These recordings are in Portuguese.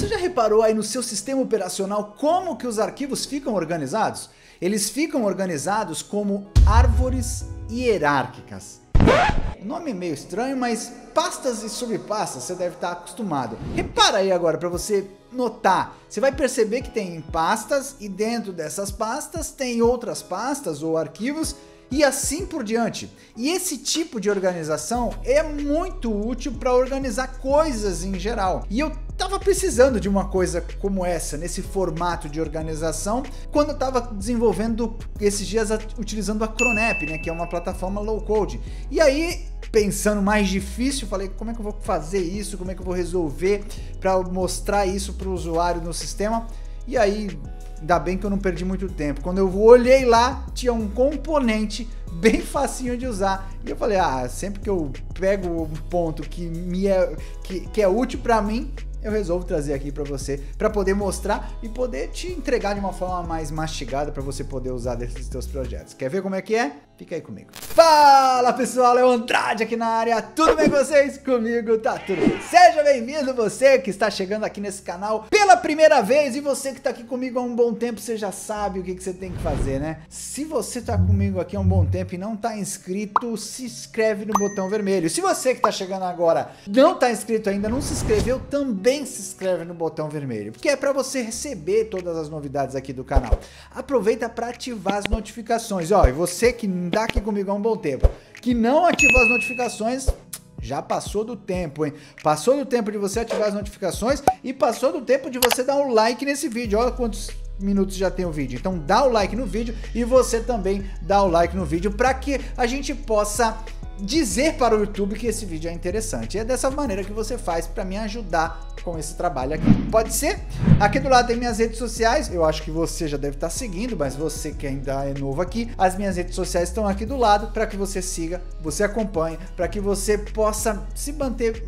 Você já reparou aí no seu sistema operacional como que os arquivos ficam organizados? Eles ficam organizados como árvores hierárquicas. Nome meio estranho, mas pastas e subpastas você deve estar acostumado. Repara aí agora para você notar. Você vai perceber que tem pastas e dentro dessas pastas tem outras pastas ou arquivos e assim por diante. E esse tipo de organização é muito útil para organizar coisas em geral. E eu estava precisando de uma coisa como essa, nesse formato de organização, quando eu estava desenvolvendo esses dias utilizando a Cronep, né, que é uma plataforma low code. E aí, pensando mais difícil, falei, como é que eu vou fazer isso? Como é que eu vou resolver para mostrar isso para o usuário no sistema? E aí, ainda bem que eu não perdi muito tempo. Quando eu olhei lá, tinha um componente bem facinho de usar. E eu falei, ah, sempre que eu pego um ponto que, me é, que, que é útil para mim, eu resolvo trazer aqui para você, para poder mostrar e poder te entregar de uma forma mais mastigada para você poder usar desses seus projetos. Quer ver como é que é? Fica aí comigo. Fala pessoal, é o Andrade aqui na área, tudo bem com vocês? Comigo tá tudo bem. Seja bem-vindo você que está chegando aqui nesse canal pela primeira vez e você que está aqui comigo há um bom tempo, você já sabe o que, que você tem que fazer, né? Se você está comigo aqui há um bom tempo e não está inscrito, se inscreve no botão vermelho. Se você que está chegando agora não está inscrito ainda, não se inscreveu, também se inscreve no botão vermelho, porque é para você receber todas as novidades aqui do canal. Aproveita para ativar as notificações, ó, e você que tá aqui comigo há um bom tempo, que não ativou as notificações, já passou do tempo, hein? Passou do tempo de você ativar as notificações e passou do tempo de você dar um like nesse vídeo. Olha quantos minutos já tem o vídeo. Então dá o like no vídeo e você também dá o like no vídeo para que a gente possa dizer para o YouTube que esse vídeo é interessante. E é dessa maneira que você faz para me ajudar com esse trabalho aqui. Pode ser? Aqui do lado tem minhas redes sociais, eu acho que você já deve estar seguindo, mas você que ainda é novo aqui, as minhas redes sociais estão aqui do lado para que você siga, você acompanhe, para que você possa se manter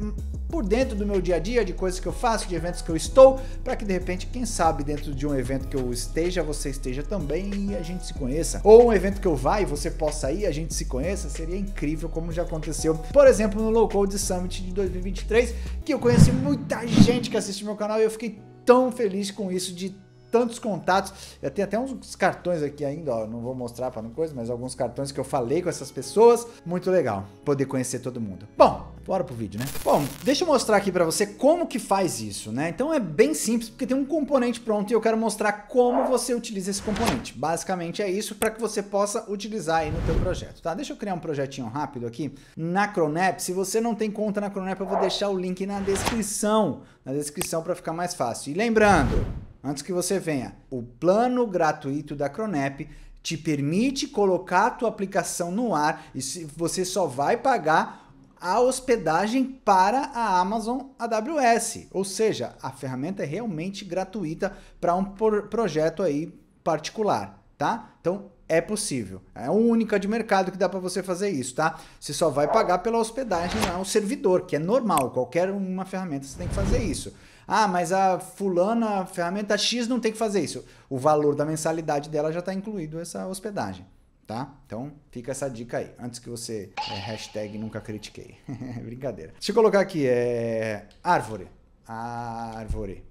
por dentro do meu dia a dia, de coisas que eu faço, de eventos que eu estou, para que de repente, quem sabe, dentro de um evento que eu esteja, você esteja também e a gente se conheça. Ou um evento que eu vá e você possa ir, a gente se conheça, seria incrível, como já aconteceu, por exemplo, no Low Code Summit de 2023, que eu conheci muita gente que assiste meu canal e eu fiquei tão feliz com isso de tantos contatos. Eu tenho até uns cartões aqui ainda, ó, não vou mostrar para não coisa, mas alguns cartões que eu falei com essas pessoas. Muito legal poder conhecer todo mundo. Bom, bora pro vídeo, né? Bom, deixa eu mostrar aqui para você como que faz isso, né? Então é bem simples, porque tem um componente pronto e eu quero mostrar como você utiliza esse componente. Basicamente é isso para que você possa utilizar aí no teu projeto, tá? Deixa eu criar um projetinho rápido aqui na Cronep. Se você não tem conta na Cronep, eu vou deixar o link na descrição, na descrição para ficar mais fácil. E lembrando, antes que você venha. O plano gratuito da Cronep te permite colocar a tua aplicação no ar e você só vai pagar a hospedagem para a Amazon AWS, ou seja, a ferramenta é realmente gratuita para um projeto aí particular, tá? Então é possível. É a única de mercado que dá para você fazer isso, tá? Você só vai pagar pela hospedagem, não é o servidor, que é normal, qualquer uma ferramenta você tem que fazer isso. Ah, mas a fulana, a ferramenta X não tem que fazer isso. O valor da mensalidade dela já está incluído essa hospedagem, tá? Então fica essa dica aí, antes que você é, hashtag nunca critiquei. Brincadeira. Deixa eu colocar aqui, é árvore. Árvore.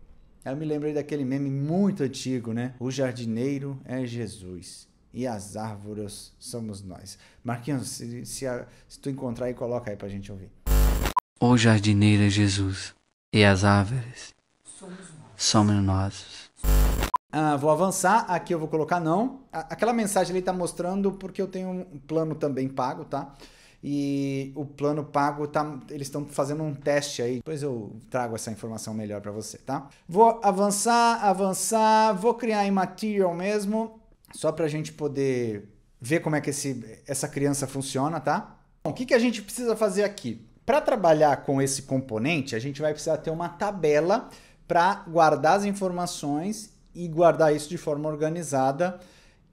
Eu me lembrei daquele meme muito antigo, né? O jardineiro é Jesus e as árvores somos nós. Marquinhos, se, se, se tu encontrar aí, coloca aí pra gente ouvir. O jardineiro é Jesus e as árvores somos nós. Ah, vou avançar, aqui eu vou colocar não. Aquela mensagem ali tá mostrando porque eu tenho um plano também pago, tá? E o plano pago tá, eles estão fazendo um teste aí. Depois eu trago essa informação melhor para você, tá? Vou avançar, avançar, vou criar em material mesmo, só pra gente poder ver como é que esse, essa criança funciona, tá? Bom, o que, que a gente precisa fazer aqui? Para trabalhar com esse componente, a gente vai precisar ter uma tabela para guardar as informações e guardar isso de forma organizada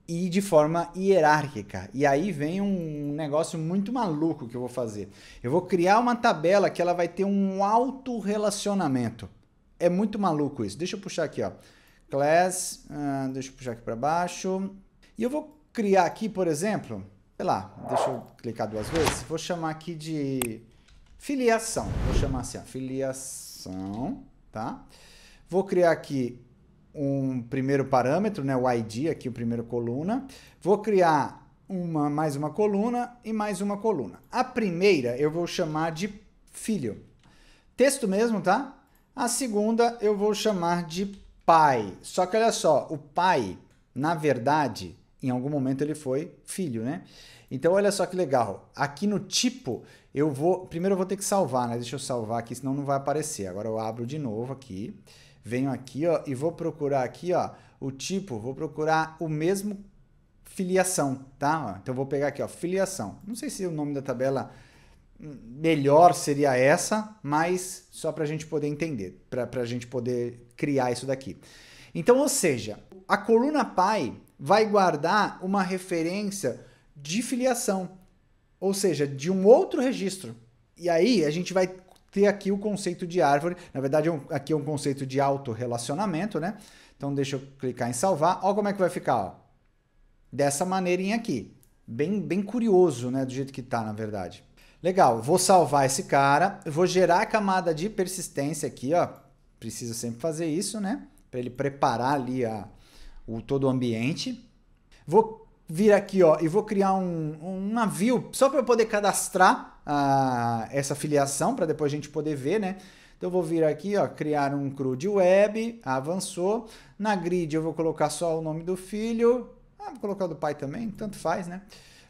e de forma hierárquica. E aí vem um negócio muito maluco que eu vou fazer. Eu vou criar uma tabela que ela vai ter um auto relacionamento. É muito maluco isso. Deixa eu puxar aqui, ó. Class, uh, deixa eu puxar aqui para baixo. E eu vou criar aqui, por exemplo, sei lá, deixa eu clicar duas vezes. Vou chamar aqui de Filiação, vou chamar assim, ó, filiação, tá? Vou criar aqui um primeiro parâmetro, né, o ID, aqui o primeiro coluna. Vou criar uma, mais uma coluna e mais uma coluna. A primeira eu vou chamar de filho. Texto mesmo, tá? A segunda eu vou chamar de pai. Só que olha só, o pai, na verdade, em algum momento ele foi filho, né? Então olha só que legal. Aqui no tipo, eu vou. Primeiro eu vou ter que salvar, né? Deixa eu salvar aqui, senão não vai aparecer. Agora eu abro de novo aqui. Venho aqui, ó, e vou procurar aqui, ó, o tipo, vou procurar o mesmo filiação, tá? Então eu vou pegar aqui, ó, filiação. Não sei se o nome da tabela melhor seria essa, mas só para a gente poder entender, para a gente poder criar isso daqui. Então, ou seja, a coluna pai vai guardar uma referência de filiação, ou seja, de um outro registro. E aí a gente vai ter aqui o conceito de árvore, na verdade é aqui é um conceito de autorrelacionamento, né? Então deixa eu clicar em salvar, olha como é que vai ficar, ó. dessa maneirinha aqui, bem, bem curioso né? do jeito que tá na verdade. Legal, vou salvar esse cara, vou gerar a camada de persistência aqui, ó. precisa sempre fazer isso, né? para ele preparar ali a, o todo o ambiente. Vou vir aqui ó, e vou criar um, um navio só para eu poder cadastrar a, ah, essa filiação, para depois a gente poder ver, né? Então eu vou vir aqui, ó, criar um crud de web, avançou. Na grid eu vou colocar só o nome do filho. Ah, vou colocar o do pai também, tanto faz, né?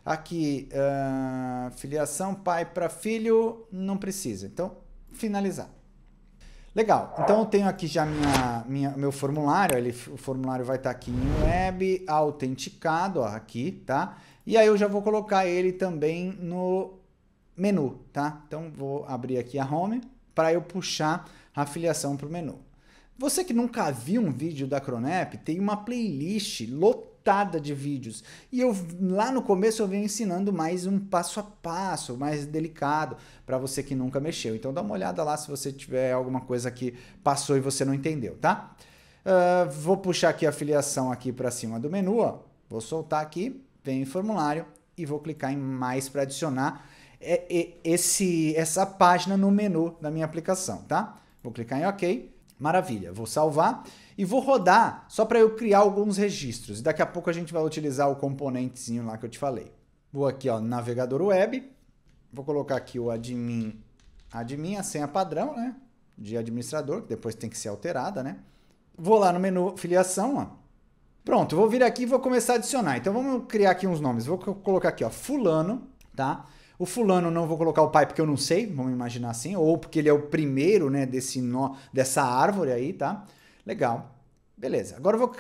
Aqui, uh, filiação pai para filho, não precisa. Então, finalizar. Legal, então eu tenho aqui já minha, minha, meu formulário, ele, o formulário vai estar tá aqui em web, autenticado, ó, aqui, tá? E aí eu já vou colocar ele também no menu, tá? Então vou abrir aqui a home para eu puxar a afiliação para o menu. Você que nunca viu um vídeo da Cronep, tem uma playlist lotada lotada de vídeos. E eu lá no começo eu venho ensinando mais um passo a passo, mais delicado para você que nunca mexeu. Então dá uma olhada lá se você tiver alguma coisa que passou e você não entendeu, tá? Uh, vou puxar aqui a filiação aqui para cima do menu, ó. Vou soltar aqui, vem em formulário e vou clicar em mais para adicionar é, é, esse, essa página no menu da minha aplicação, tá? Vou clicar em OK Maravilha, vou salvar e vou rodar só para eu criar alguns registros. E daqui a pouco a gente vai utilizar o componentezinho lá que eu te falei. Vou aqui, ó, navegador web. Vou colocar aqui o admin, admin, a senha padrão, né? De administrador, que depois tem que ser alterada, né? Vou lá no menu filiação, ó. Pronto, vou vir aqui e vou começar a adicionar. Então vamos criar aqui uns nomes. Vou colocar aqui, ó, fulano, tá? O fulano não vou colocar o pai porque eu não sei, vamos imaginar assim, ou porque ele é o primeiro, né, desse nó, dessa árvore aí, tá? Legal. Beleza. Agora eu vou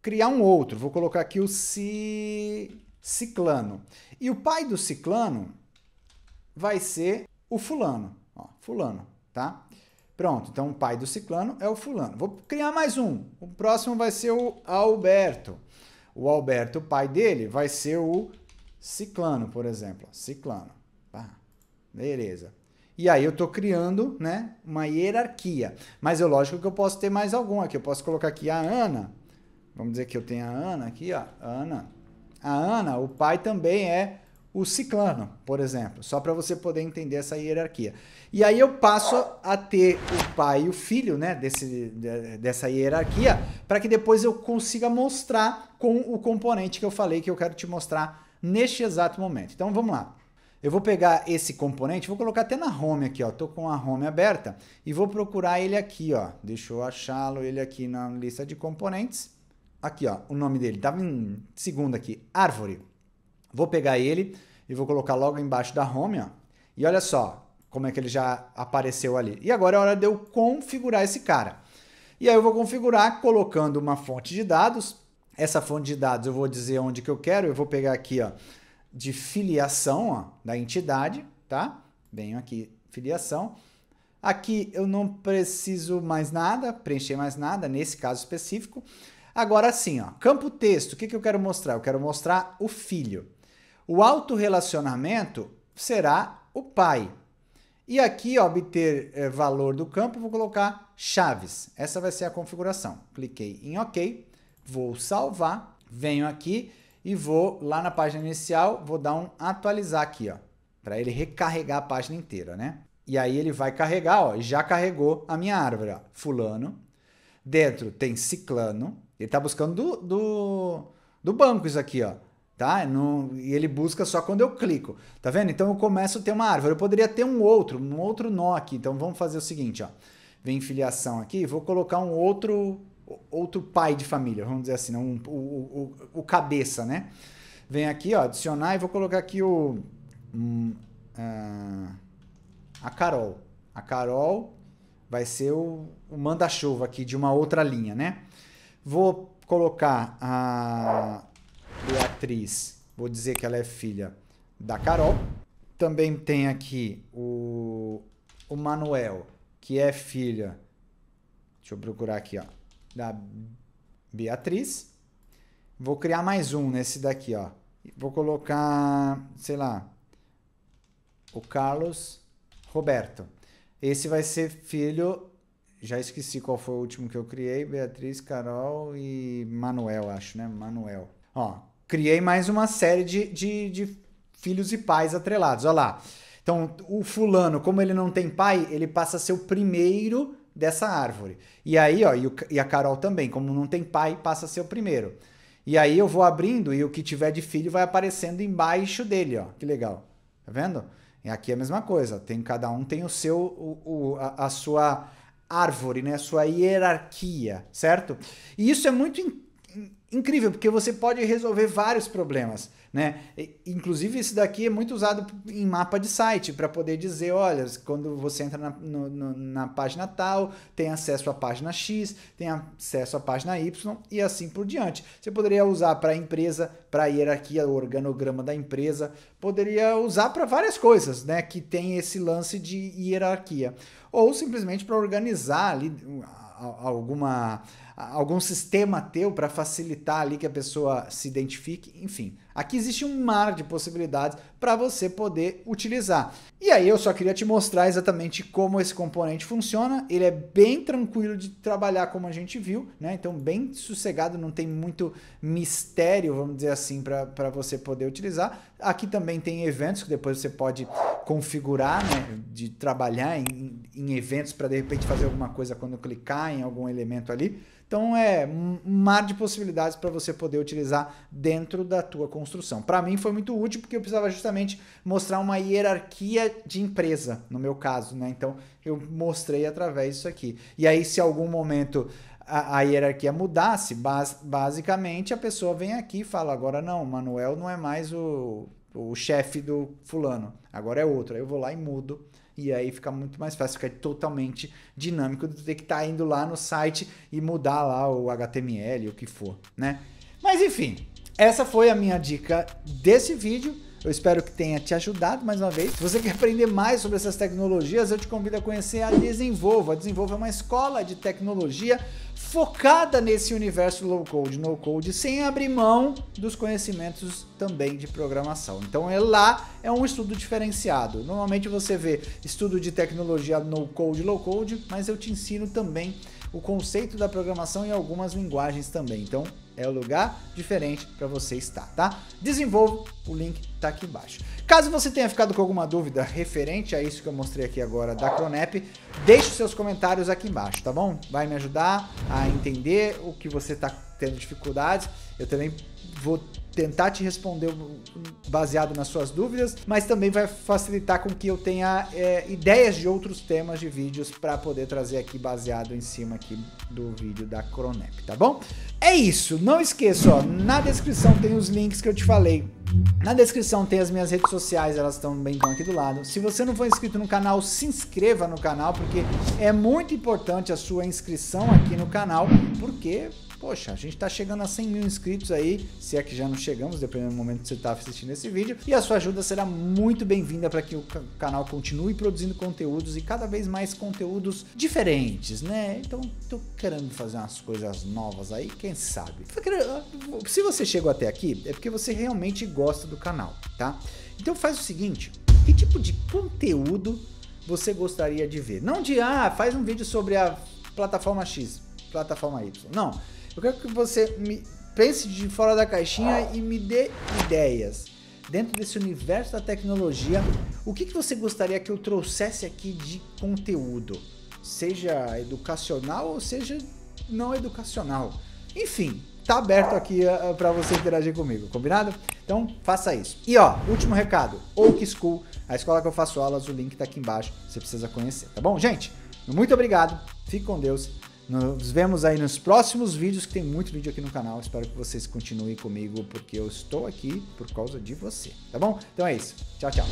criar um outro. Vou colocar aqui o ci... ciclano. E o pai do ciclano vai ser o fulano, ó, fulano, tá? Pronto, então o pai do ciclano é o fulano. Vou criar mais um. O próximo vai ser o Alberto. O Alberto, o pai dele, vai ser o ciclano, por exemplo. Ciclano. Tá? Beleza. E aí eu estou criando né, uma hierarquia. Mas é lógico que eu posso ter mais algum aqui. Eu posso colocar aqui a Ana. Vamos dizer que eu tenho a Ana aqui, ó. Ana. A Ana, o pai também é o ciclano, por exemplo. Só para você poder entender essa hierarquia. E aí eu passo a ter o pai e o filho né, desse, dessa hierarquia para que depois eu consiga mostrar com o componente que eu falei que eu quero te mostrar neste exato momento. Então vamos lá. Eu vou pegar esse componente, vou colocar até na home aqui, ó. Tô com a home aberta e vou procurar ele aqui, ó. Deixa eu achá-lo ele aqui na lista de componentes. Aqui, ó, o nome dele tava em segundo aqui, árvore. Vou pegar ele e vou colocar logo embaixo da home, ó. E olha só como é que ele já apareceu ali. E agora é hora de eu configurar esse cara. E aí eu vou configurar colocando uma fonte de dados, essa fonte de dados eu vou dizer onde que eu quero, eu vou pegar aqui ó, de filiação ó, da entidade, tá? Venho aqui, filiação. Aqui eu não preciso mais nada, preencher mais nada, nesse caso específico. Agora sim, ó, campo texto, o que, que eu quero mostrar? Eu quero mostrar o filho. O autorrelacionamento será o pai. E aqui, ó, obter eh, valor do campo, vou colocar chaves. Essa vai ser a configuração. Cliquei em OK. Vou salvar, venho aqui e vou lá na página inicial, vou dar um atualizar aqui, ó, para ele recarregar a página inteira, né? E aí ele vai carregar, ó, já carregou a minha árvore, ó, fulano. Dentro tem ciclano, ele tá buscando do, do, do banco isso aqui, ó tá? Não, e ele busca só quando eu clico, tá vendo? Então eu começo a ter uma árvore, eu poderia ter um outro, um outro nó aqui, então vamos fazer o seguinte, ó. Vem filiação aqui, vou colocar um outro outro pai de família, vamos dizer assim, né? um, o, o, o, cabeça, né? Vem aqui, ó, adicionar e vou colocar aqui o. Um, uh, ah, a Carol. A Carol vai ser o, o manda-chuva aqui de uma outra linha, né? Vou colocar a Beatriz, vou dizer que ela é filha da Carol. Também tem aqui o, o Manuel, que é filha. Deixa eu procurar aqui, ó da Beatriz. Vou criar mais um nesse daqui, ó. Vou colocar, sei lá, o Carlos Roberto. Esse vai ser filho. Já esqueci qual foi o último que eu criei. Beatriz, Carol e Manuel, acho, né? Manuel. Ó, criei mais uma série de, de, de filhos e pais atrelados. Olha lá. Então, o fulano, como ele não tem pai, ele passa a ser o primeiro dessa árvore. E aí, ó, e, o, e a Carol também, como não tem pai, passa a ser o primeiro. E aí eu vou abrindo e o que tiver de filho vai aparecendo embaixo dele, ó. Que legal. Tá vendo? E aqui é a mesma coisa. Tem cada um tem o seu o, o a, a, sua árvore, né? A sua hierarquia, certo? E isso é muito incrível, porque você pode resolver vários problemas, né? Inclusive, esse daqui é muito usado em mapa de site, para poder dizer, olha, quando você entra na, no, no, na página tal, tem acesso à página X, tem acesso à página Y e assim por diante. Você poderia usar para a empresa, para a hierarquia, o organograma da empresa, poderia usar para várias coisas, né? Que tem esse lance de hierarquia. Ou simplesmente para organizar ali alguma algum sistema teu para facilitar ali que a pessoa se identifique, enfim. Aqui existe um mar de possibilidades para você poder utilizar. E aí eu só queria te mostrar exatamente como esse componente funciona. Ele é bem tranquilo de trabalhar, como a gente viu, né? Então bem sossegado, não tem muito mistério, vamos dizer assim, para você poder utilizar. Aqui também tem eventos que depois você pode configurar, né? De trabalhar em, em eventos para de repente fazer alguma coisa quando clicar em algum elemento ali. Então é um mar de possibilidades para você poder utilizar dentro da tua construção. Para mim foi muito útil porque eu precisava justamente mostrar uma hierarquia de empresa, no meu caso, né? Então eu mostrei através disso aqui. E aí se algum momento a, a hierarquia mudasse, bas, basicamente a pessoa vem aqui e fala agora não, Manuel não é mais o o chefe do fulano, agora é outro. Aí eu vou lá e mudo e aí fica muito mais fácil, fica totalmente dinâmico do que estar tá indo lá no site e mudar lá o HTML, o que for, né? Mas enfim, essa foi a minha dica desse vídeo. Eu espero que tenha te ajudado mais uma vez. Se você quer aprender mais sobre essas tecnologias, eu te convido a conhecer a Desenvolva. A Desenvolva é uma escola de tecnologia focada nesse universo low code, no code, sem abrir mão dos conhecimentos também de programação. Então é lá é um estudo diferenciado. Normalmente você vê estudo de tecnologia no code, low code, mas eu te ensino também o conceito da programação e algumas linguagens também. Então é o lugar diferente para você estar, tá? Desenvolvo, o link tá aqui embaixo. Caso você tenha ficado com alguma dúvida referente a isso que eu mostrei aqui agora da Cronep, deixe seus comentários aqui embaixo, tá bom? Vai me ajudar a entender o que você tá tendo dificuldades. Eu também vou tentar te responder baseado nas suas dúvidas, mas também vai facilitar com que eu tenha é, ideias de outros temas de vídeos para poder trazer aqui baseado em cima aqui do vídeo da Cronep, tá bom? É isso, não esqueça, ó, na descrição tem os links que eu te falei na descrição tem as minhas redes sociais, elas estão bem estão aqui do lado. Se você não for inscrito no canal, se inscreva no canal, porque é muito importante a sua inscrição aqui no canal, porque, poxa, a gente está chegando a 100 mil inscritos aí, se é que já não chegamos, dependendo do momento que você está assistindo esse vídeo, e a sua ajuda será muito bem-vinda para que o canal continue produzindo conteúdos e cada vez mais conteúdos diferentes, né? Então, tô querendo fazer umas coisas novas aí, quem sabe? Ah, se você chegou até aqui, é porque você realmente gosta do canal, tá? Então faz o seguinte, que tipo de conteúdo você gostaria de ver? Não de, ah, faz um vídeo sobre a plataforma X, plataforma Y. Não, eu quero que você me pense de fora da caixinha e me dê ideias. Dentro desse universo da tecnologia, o que, que você gostaria que eu trouxesse aqui de conteúdo? Seja educacional ou seja não educacional. Enfim, tá aberto aqui uh, ah, para você interagir comigo, combinado? Então, faça isso. E ó, último recado, Oak School, a escola que eu faço aulas, o link tá aqui embaixo, você precisa conhecer, tá bom? Gente, muito obrigado, fique com Deus. Nos vemos aí nos próximos vídeos, que tem muito vídeo aqui no canal. Espero que vocês continuem comigo, porque eu estou aqui por causa de você, tá bom? Então é isso. Tchau, tchau.